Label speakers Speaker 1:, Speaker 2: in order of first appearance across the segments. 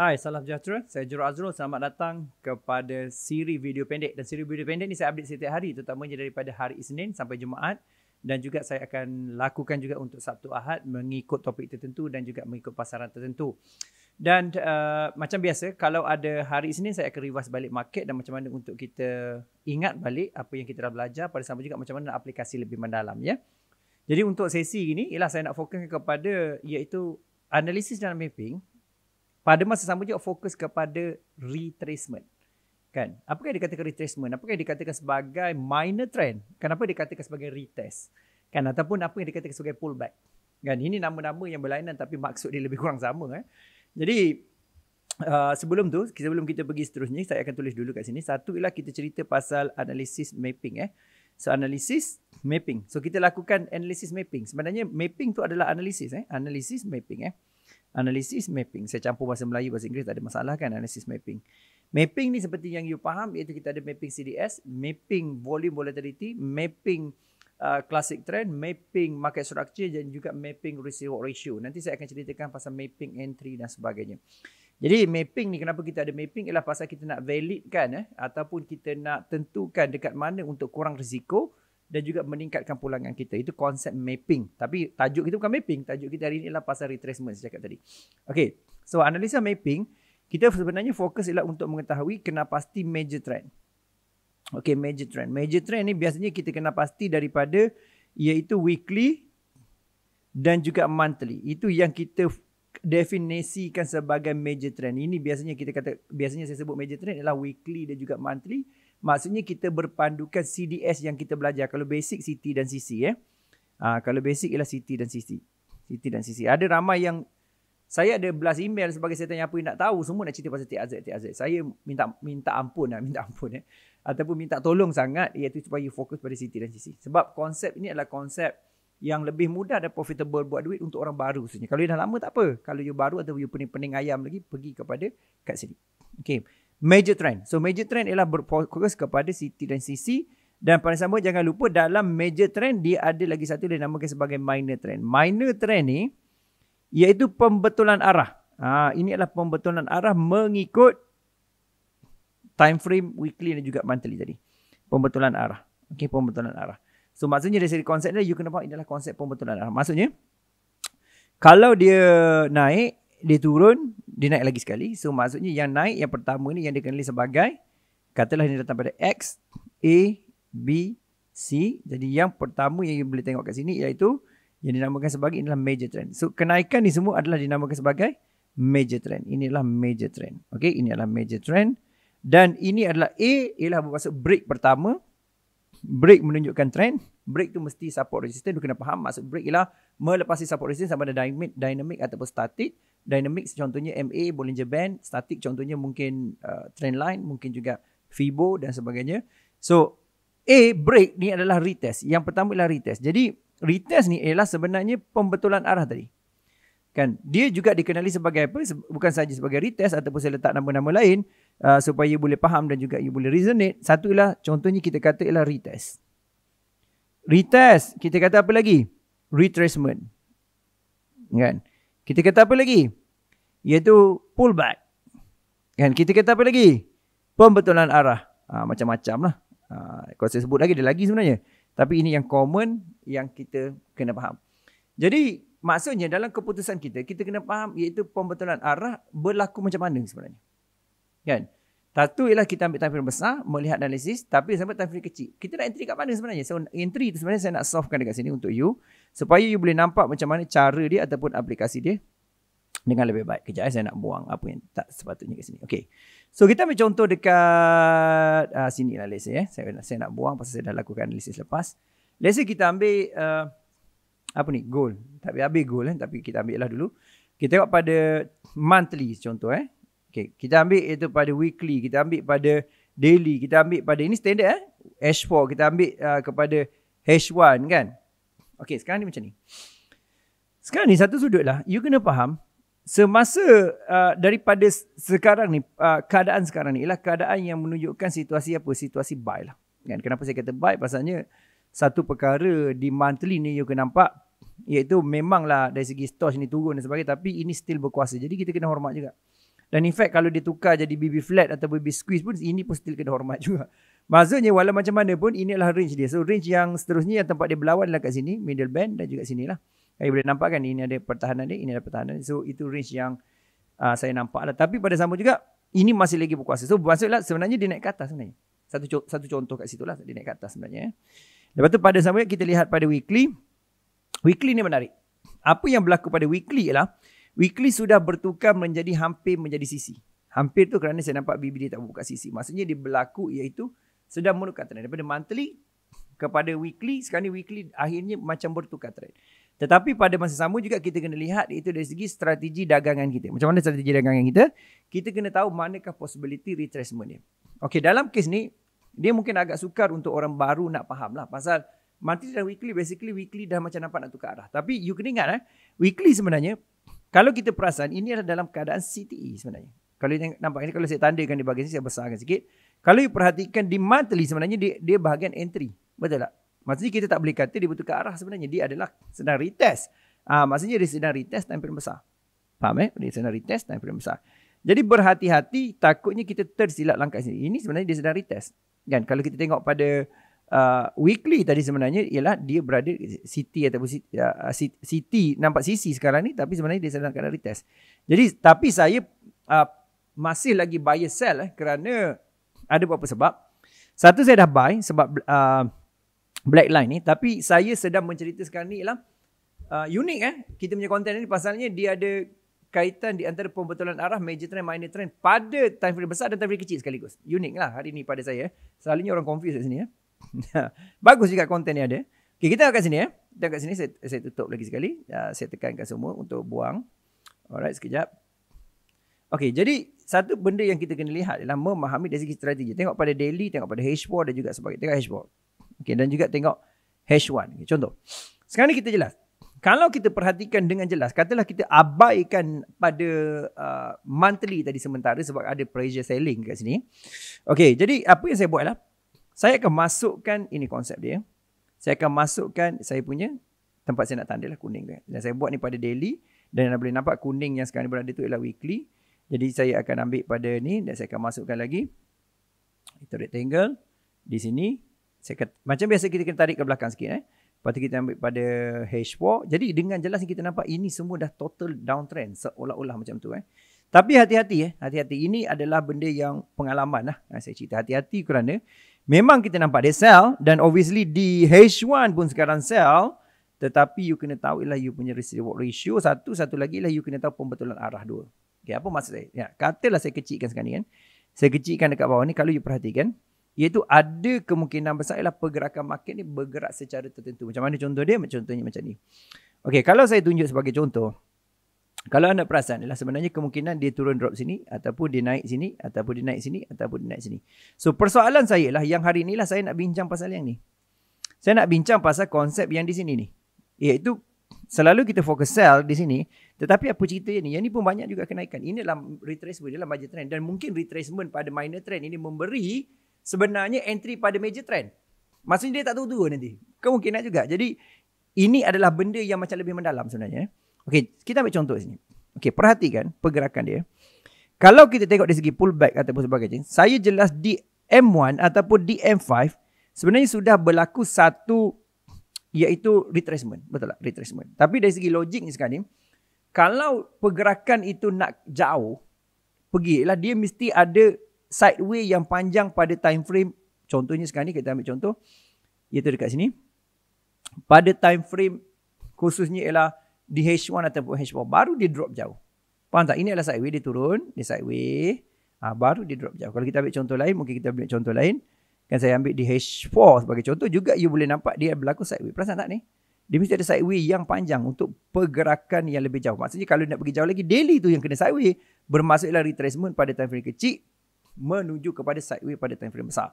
Speaker 1: Hai, salam sejahtera. Saya Jero Azrul. Selamat datang kepada siri video pendek. Dan siri video pendek ni saya update setiap hari. Terutamanya daripada hari Isnin sampai Jumaat. Dan juga saya akan lakukan juga untuk Sabtu Ahad mengikut topik tertentu dan juga mengikut pasaran tertentu. Dan uh, macam biasa, kalau ada hari Isnin saya akan revise balik market dan macam mana untuk kita ingat balik apa yang kita dah belajar pada sama juga macam mana aplikasi lebih mendalam. ya. Jadi untuk sesi ini, ialah saya nak fokus kepada iaitu analisis dan mapping pada masa sama juga fokus kepada retracement kan apa yang dikatakan retracement apa yang dikatakan sebagai minor trend kenapa dikatakan sebagai retest kan ataupun apa yang dikatakan sebagai pullback kan ini nama-nama yang berlainan tapi maksud dia lebih kurang sama eh jadi Uh, sebelum tu, sebelum kita pergi seterusnya, saya akan tulis dulu kat sini. Satu ialah kita cerita pasal analisis mapping. Eh. So, analisis mapping. So, kita lakukan analisis mapping. Sebenarnya, mapping tu adalah analisis. Eh. Analisis mapping. Eh analisis mapping. Saya campur bahasa Melayu, bahasa Inggeris tak ada masalah kan analisis mapping. Mapping ni seperti yang you faham iaitu kita ada mapping CDS, mapping volume volatility, mapping uh, classic trend, mapping market structure dan juga mapping risk reward ratio. Nanti saya akan ceritakan pasal mapping entry dan sebagainya. Jadi mapping ni kenapa kita ada mapping ialah pasal kita nak validkan eh, ataupun kita nak tentukan dekat mana untuk kurang risiko dan juga meningkatkan pulangan kita. Itu konsep mapping. Tapi tajuk kita bukan mapping. Tajuk kita hari ini adalah pasal retracement saya cakap tadi. Okay. So analisa mapping, kita sebenarnya fokus ialah untuk mengetahui kena pasti major trend. Okay, major trend. Major trend ni biasanya kita kena pasti daripada iaitu weekly dan juga monthly. Itu yang kita definisikan sebagai major trend. Ini biasanya kita kata, biasanya saya sebut major trend adalah weekly dan juga monthly. Maksudnya kita berpandukan CDS yang kita belajar. Kalau basic CT dan CC eh. Ya. Ha, kalau basic ialah CT dan CC. CT dan CC. Ada ramai yang saya ada belas email sebagai saya tanya apa yang nak tahu. Semua nak cerita pasal TAZ, TAZ. Saya minta minta ampun lah. Minta ampun ya. eh. Ataupun minta tolong sangat iaitu supaya fokus pada CT dan CC. Sebab konsep ini adalah konsep yang lebih mudah dan profitable buat duit untuk orang baru sebenarnya. Kalau you dah lama tak apa. Kalau you baru atau you pening-pening ayam lagi, pergi kepada kat sini. Okay major trend. So major trend ialah berfokus kepada city dan CC dan pada sama jangan lupa dalam major trend dia ada lagi satu dia namakan sebagai minor trend. Minor trend ni iaitu pembetulan arah. Ha, ini adalah pembetulan arah mengikut time frame weekly dan juga monthly tadi. Pembetulan arah. Okey, pembetulan arah. So maksudnya dari segi konsep ni, you kena faham ini adalah konsep pembetulan arah. Maksudnya, kalau dia naik, dia turun, dia naik lagi sekali. So maksudnya yang naik yang pertama ni yang dikenali sebagai katalah ini datang pada X A B C. Jadi yang pertama yang boleh tengok kat sini iaitu yang dinamakan sebagai inilah major trend. So kenaikan ni semua adalah dinamakan sebagai major trend. Inilah major trend. Okay, ini adalah major trend dan ini adalah A ialah bermaksud break pertama. Break menunjukkan trend break tu mesti support resistance Lu kena faham maksud break ialah melepasi support resistance sama ada dynamic, dynamic ataupun static dynamic contohnya MA Bollinger Band static contohnya mungkin uh, trend line mungkin juga Fibo dan sebagainya so A break ni adalah retest yang pertama ialah retest jadi retest ni ialah sebenarnya pembetulan arah tadi kan dia juga dikenali sebagai apa bukan saja sebagai retest ataupun saya letak nama-nama lain uh, supaya you boleh faham dan juga you boleh resonate satu ialah contohnya kita kata ialah retest retest kita kata apa lagi retracement kan kita kata apa lagi iaitu pullback kan kita kata apa lagi pembetulan arah ha, macam-macam lah ha, kalau saya sebut lagi ada lagi sebenarnya tapi ini yang common yang kita kena faham jadi maksudnya dalam keputusan kita kita kena faham iaitu pembetulan arah berlaku macam mana sebenarnya kan satu ialah kita ambil time frame besar, melihat analisis, tapi sampai time frame kecil. Kita nak entry kat mana sebenarnya? So, entry tu sebenarnya saya nak softkan dekat sini untuk you. Supaya you boleh nampak macam mana cara dia ataupun aplikasi dia dengan lebih baik. Kejap eh, saya nak buang apa yang tak sepatutnya kat sini. Okay. So kita ambil contoh dekat uh, ah, sini lah let's say. Eh. Saya, nak, saya nak buang pasal saya dah lakukan analisis lepas. Let's say kita ambil uh, apa ni? Goal. Tapi habis goal kan. Eh. Tapi kita ambil lah dulu. Kita tengok pada monthly contoh eh. Okay, kita ambil itu pada weekly, kita ambil pada daily, kita ambil pada ini standard eh. H4 kita ambil uh, kepada H1 kan. Okay, sekarang ni macam ni. Sekarang ni satu sudut lah. You kena faham semasa uh, daripada sekarang ni uh, keadaan sekarang ni ialah keadaan yang menunjukkan situasi apa situasi buy lah kan kenapa saya kata buy pasalnya satu perkara di monthly ni you kena nampak iaitu memanglah dari segi stocks ni turun dan sebagainya tapi ini still berkuasa jadi kita kena hormat juga dan in fact kalau dia tukar jadi BB flat atau BB squeeze pun ini pun still kena hormat juga. Maksudnya walaupun macam mana pun ini adalah range dia. So range yang seterusnya yang tempat dia berlawan adalah kat sini. Middle band dan juga sinilah. Kalian boleh nampak kan ini ada pertahanan dia, ini ada pertahanan dia. So itu range yang uh, saya nampak lah. Tapi pada sama juga ini masih lagi berkuasa. So maksudlah sebenarnya dia naik ke atas sebenarnya. Satu, satu contoh kat situ lah dia naik ke atas sebenarnya. Eh. Lepas tu pada sama juga kita lihat pada weekly. Weekly ni menarik. Apa yang berlaku pada weekly ialah Weekly sudah bertukar menjadi hampir menjadi sisi. Hampir tu kerana saya nampak BBD tak buka sisi. Maksudnya dia berlaku iaitu sedang menukar trend. Daripada monthly kepada weekly. Sekarang ni weekly akhirnya macam bertukar trend. Tetapi pada masa sama juga kita kena lihat itu dari segi strategi dagangan kita. Macam mana strategi dagangan kita? Kita kena tahu manakah possibility retracement dia. Okay, dalam kes ni dia mungkin agak sukar untuk orang baru nak faham lah. Pasal monthly dan weekly basically weekly dah macam nampak nak tukar arah. Tapi you kena ingat eh. Weekly sebenarnya kalau kita perasan, ini adalah dalam keadaan CTE sebenarnya. Kalau yang nampak ini, kalau saya tandakan di bahagian sini, saya besarkan sikit. Kalau you perhatikan di monthly sebenarnya, dia, dia bahagian entry. Betul tak? Maksudnya kita tak boleh kata dia betul ke arah sebenarnya. Dia adalah sedang retest. Ah, maksudnya dia sedang retest time frame besar. Faham eh? Dia sedang retest time frame besar. Jadi berhati-hati takutnya kita tersilap langkah sini. Ini sebenarnya dia sedang retest. Kan? Kalau kita tengok pada uh, weekly tadi sebenarnya ialah dia berada city ataupun city, uh, city nampak sisi sekarang ni tapi sebenarnya dia sedang keadaan retest. Jadi tapi saya uh, masih lagi buy sell eh kerana ada beberapa sebab. Satu saya dah buy sebab uh, black line ni tapi saya sedang menceritakan sekarang ni ialah uh, unik eh kita punya konten ni pasalnya dia ada kaitan di antara pembetulan arah major trend minor trend pada time frame besar dan time frame kecil sekaligus. Unik lah hari ni pada saya. Eh. Selalunya orang confuse kat sini. Eh. Ya. Bagus juga konten ni ada. Okay, kita kat sini eh. Kita kat sini saya, saya tutup lagi sekali. Uh, saya tekankan semua untuk buang. Alright, sekejap. Okay, jadi satu benda yang kita kena lihat ialah memahami dari segi strategi. Tengok pada daily, tengok pada H4 dan juga sebagainya. Tengok H4. Okay, dan juga tengok H1. Okay, contoh. Sekarang ni kita jelas. Kalau kita perhatikan dengan jelas, katalah kita abaikan pada uh, monthly tadi sementara sebab ada pressure selling kat sini. Okay, jadi apa yang saya buat adalah saya akan masukkan ini konsep dia. Saya akan masukkan saya punya tempat saya nak tanda lah kuning dia. Dan saya buat ni pada daily dan anda boleh nampak kuning yang sekarang berada tu ialah weekly. Jadi saya akan ambil pada ni dan saya akan masukkan lagi itu rectangle di sini. Saya akan, macam biasa kita kena tarik ke belakang sikit eh. Lepas tu kita ambil pada H4. Jadi dengan jelas kita nampak ini semua dah total downtrend. Seolah-olah macam tu eh. Tapi hati-hati eh. Hati-hati. Ini adalah benda yang pengalaman lah. Ha, saya cerita hati-hati kerana Memang kita nampak dia sell dan obviously di H1 pun sekarang sell tetapi you kena tahu ialah you punya risk reward ratio satu satu lagi ialah you kena tahu pembetulan arah dua. Okay, apa maksud saya? Ya, katalah saya kecilkan sekarang ni kan. Saya kecilkan dekat bawah ni kalau you perhatikan iaitu ada kemungkinan besar ialah pergerakan market ni bergerak secara tertentu. Macam mana contoh dia? Contohnya macam ni. Okay, kalau saya tunjuk sebagai contoh. Kalau anda perasan adalah sebenarnya kemungkinan dia turun drop sini ataupun dia naik sini ataupun dia naik sini ataupun dia naik sini. So persoalan saya lah yang hari ni lah saya nak bincang pasal yang ni. Saya nak bincang pasal konsep yang di sini ni. Iaitu selalu kita fokus sell di sini tetapi apa cerita ni? Yang ni pun banyak juga kenaikan. Ini dalam retracement, dalam major trend. Dan mungkin retracement pada minor trend ini memberi sebenarnya entry pada major trend. Maksudnya dia tak tahu dua nanti. Kemungkinan juga. Jadi ini adalah benda yang macam lebih mendalam sebenarnya. Eh. Okey, kita ambil contoh sini. Okey, perhatikan pergerakan dia. Kalau kita tengok dari segi pullback ataupun sebagainya, saya jelas di M1 ataupun di M5 sebenarnya sudah berlaku satu iaitu retracement. Betul tak? Retracement. Tapi dari segi logik logiknya sekarang ni, kalau pergerakan itu nak jauh, pergi, lah dia mesti ada sideway yang panjang pada time frame. Contohnya sekarang ni kita ambil contoh iaitu dekat sini. Pada time frame khususnya ialah di H1 ataupun H4 baru dia drop jauh. Faham tak? Ini adalah sideways dia turun, dia sideways, ha, baru dia drop jauh. Kalau kita ambil contoh lain, mungkin kita ambil contoh lain. Kan saya ambil di H4 sebagai contoh juga you boleh nampak dia berlaku sideways. Perasan tak ni? Dia mesti ada sideways yang panjang untuk pergerakan yang lebih jauh. Maksudnya kalau nak pergi jauh lagi, daily tu yang kena sideways. Bermaksudlah retracement pada time frame kecil menuju kepada sideways pada time frame besar.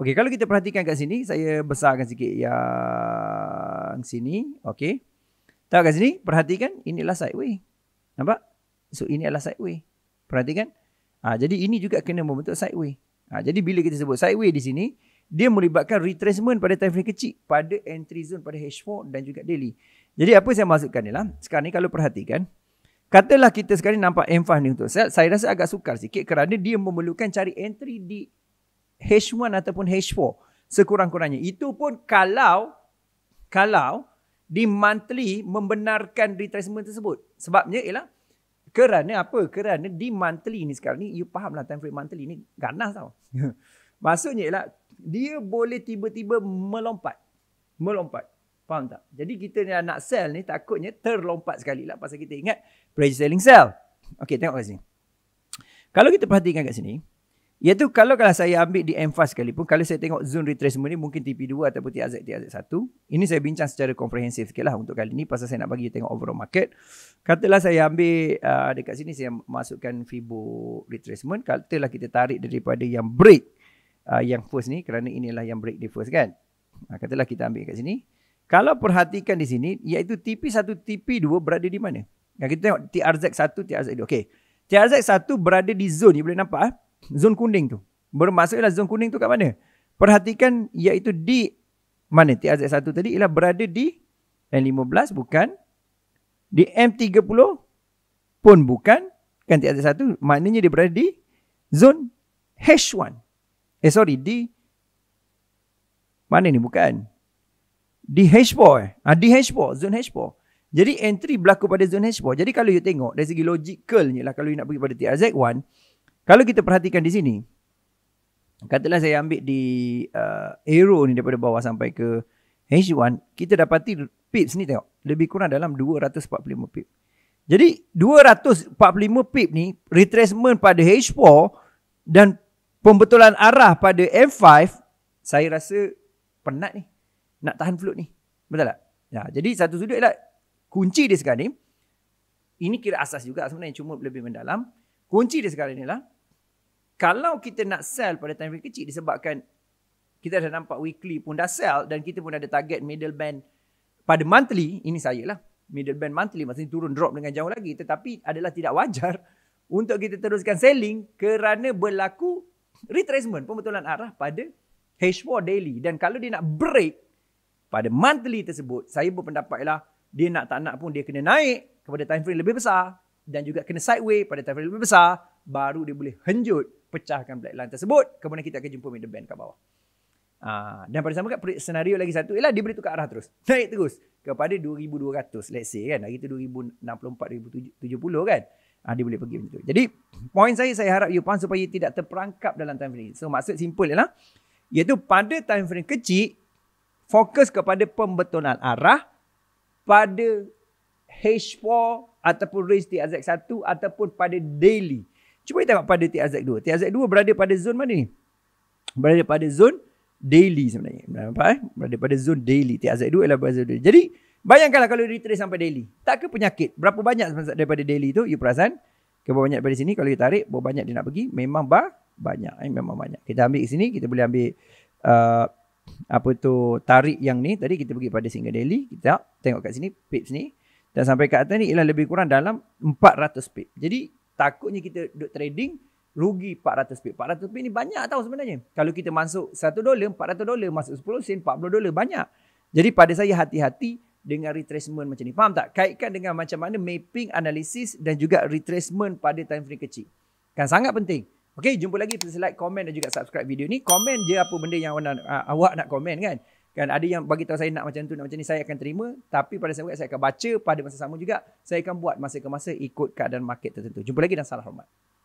Speaker 1: Okey, kalau kita perhatikan kat sini, saya besarkan sikit yang sini. Okey. Tahu kat sini? Perhatikan. Inilah sideway. Nampak? So, ini adalah sideway. Perhatikan. Ha, jadi, ini juga kena membentuk sideway. Ha, jadi, bila kita sebut sideway di sini, dia melibatkan retracement pada time frame kecil pada entry zone pada H4 dan juga daily. Jadi, apa saya maksudkan ni lah? Sekarang ni kalau perhatikan, katalah kita sekarang nampak M5 ni untuk saya. Saya rasa agak sukar sikit kerana dia memerlukan cari entry di H1 ataupun H4 sekurang-kurangnya. Itu pun kalau kalau di monthly membenarkan retracement tersebut. Sebabnya ialah kerana apa? Kerana di monthly ni sekarang ni, you faham lah time frame monthly ni ganas tau. Maksudnya ialah dia boleh tiba-tiba melompat. Melompat. Faham tak? Jadi kita ni nak sell ni takutnya terlompat sekali lah pasal kita ingat pre-selling sell. Okay, tengok kat sini. Kalau kita perhatikan kat sini, Iaitu kalau kalau saya ambil di M5 sekalipun, kalau saya tengok zone retracement ni mungkin TP2 ataupun TAZ, TAZ1. Ini saya bincang secara komprehensif sikit lah untuk kali ni pasal saya nak bagi tengok overall market. Katalah saya ambil uh, dekat sini saya masukkan Fibo retracement. Katalah kita tarik daripada yang break uh, yang first ni kerana inilah yang break di first kan. Uh, katalah kita ambil kat sini. Kalau perhatikan di sini iaitu TP1, TP2 berada di mana? Yang kita tengok TRZ1, TRZ2. Okay. TRZ1 berada di zone ni boleh nampak eh? zon kuning tu. Bermaksudlah zon kuning tu kat mana? Perhatikan iaitu di mana TAZ1 tadi ialah berada di N15 bukan di M30 pun bukan kan TAZ1 maknanya dia berada di zon H1. Eh sorry di mana ni bukan di H4 eh. Ha, di H4, zon H4. Jadi entry berlaku pada zon H4. Jadi kalau you tengok dari segi logicalnya lah kalau you nak pergi pada TRZ1, kalau kita perhatikan di sini, katalah saya ambil di uh, aero ni daripada bawah sampai ke H1, kita dapati pips ni tengok, lebih kurang dalam 245 pip. Jadi 245 pip ni retracement pada H4 dan pembetulan arah pada M5 saya rasa penat ni nak tahan float ni. Betul tak? Ya, jadi satu sudut ialah kunci dia sekarang ni ini kira asas juga sebenarnya cuma lebih mendalam. Kunci dia sekarang ni lah kalau kita nak sell pada time frame kecil disebabkan kita dah nampak weekly pun dah sell dan kita pun ada target middle band pada monthly ini saya lah middle band monthly maksudnya turun drop dengan jauh lagi tetapi adalah tidak wajar untuk kita teruskan selling kerana berlaku retracement pembetulan arah pada H4 daily dan kalau dia nak break pada monthly tersebut saya berpendapat ialah dia nak tak nak pun dia kena naik kepada time frame lebih besar dan juga kena sideway pada time frame lebih besar baru dia boleh henjut pecahkan black line tersebut kemudian kita akan jumpa middle band kat bawah uh, dan pada sama kat senario lagi satu ialah dia boleh tukar arah terus naik terus kepada 2200 let's say kan hari tu 2064 2070 kan uh, dia boleh pergi macam tu jadi point saya saya harap you pun supaya you tidak terperangkap dalam time frame so maksud simple ialah iaitu pada time frame kecil fokus kepada pembetulan arah pada H4 ataupun range TRZ1 ataupun pada daily. Cuba kita tengok pada TRZ2. TRZ2 berada pada zon mana ni? Berada pada zon daily sebenarnya. Nampak eh? Berada pada zon daily. TRZ2 adalah pada zone daily. Jadi, bayangkanlah kalau retrace sampai daily. Tak ke penyakit? Berapa banyak daripada daily tu? You perasan? Okay, berapa banyak daripada sini? Kalau you tarik, berapa banyak dia nak pergi? Memang bah, banyak. Eh? Memang banyak. Kita ambil ke sini, kita boleh ambil uh, apa tu tarik yang ni. Tadi kita pergi pada single daily. Kita tengok kat sini, pips ni. Dan sampai kat atas ni ialah lebih kurang dalam 400 pip. Jadi Takutnya kita duduk trading rugi 400 pip. 400 pip ni banyak tau sebenarnya. Kalau kita masuk 1 dolar, 400 dolar masuk 10 sen, 40 dolar banyak. Jadi pada saya hati-hati dengan retracement macam ni. Faham tak? Kaitkan dengan macam mana mapping, analisis dan juga retracement pada time frame kecil. Kan sangat penting. Okay, jumpa lagi. Please like, komen dan juga subscribe video ni. Comment je apa benda yang awak nak uh, komen kan kan ada yang bagi tahu saya nak macam tu nak macam ni saya akan terima tapi pada saya saya akan baca pada masa sama juga saya akan buat masa ke masa ikut keadaan market tertentu jumpa lagi dan salam hormat